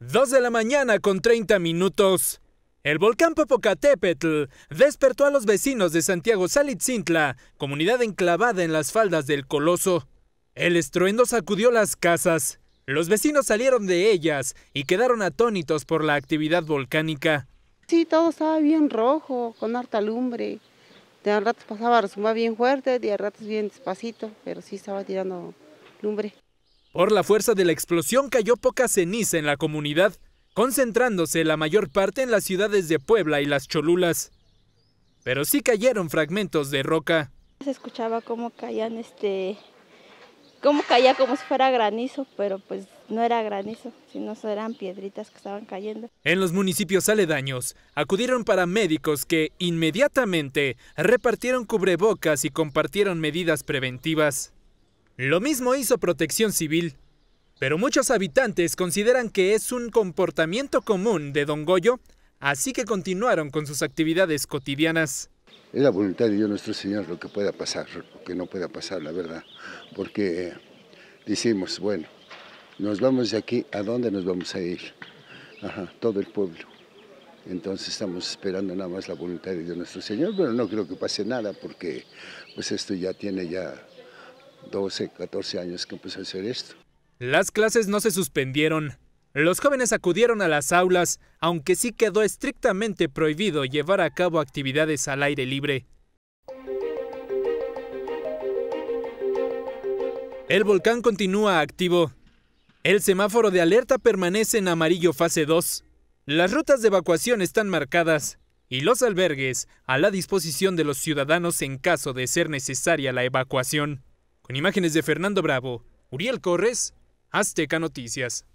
Dos de la mañana con 30 minutos. El volcán Popocatépetl despertó a los vecinos de Santiago Salitzintla, comunidad enclavada en las faldas del Coloso. El estruendo sacudió las casas. Los vecinos salieron de ellas y quedaron atónitos por la actividad volcánica. Sí, todo estaba bien rojo, con harta lumbre. De ratos pasaba, resumaba bien fuerte, de ratos bien despacito, pero sí estaba tirando lumbre. Por la fuerza de la explosión cayó poca ceniza en la comunidad, concentrándose la mayor parte en las ciudades de Puebla y las Cholulas. Pero sí cayeron fragmentos de roca. Se escuchaba cómo caían este cómo caía como si fuera granizo, pero pues no era granizo, sino eran piedritas que estaban cayendo. En los municipios aledaños acudieron para médicos que inmediatamente repartieron cubrebocas y compartieron medidas preventivas. Lo mismo hizo Protección Civil, pero muchos habitantes consideran que es un comportamiento común de Don Goyo, así que continuaron con sus actividades cotidianas. Es la voluntad de Dios nuestro Señor lo que pueda pasar, lo que no pueda pasar, la verdad, porque decimos, bueno, nos vamos de aquí, ¿a dónde nos vamos a ir? Ajá, todo el pueblo. Entonces estamos esperando nada más la voluntad de Dios nuestro Señor, pero no creo que pase nada porque pues esto ya tiene ya 12, 14 años que empecé a hacer esto. Las clases no se suspendieron. Los jóvenes acudieron a las aulas, aunque sí quedó estrictamente prohibido llevar a cabo actividades al aire libre. El volcán continúa activo. El semáforo de alerta permanece en amarillo fase 2. Las rutas de evacuación están marcadas y los albergues a la disposición de los ciudadanos en caso de ser necesaria la evacuación. Con imágenes de Fernando Bravo, Uriel Corres, Azteca Noticias.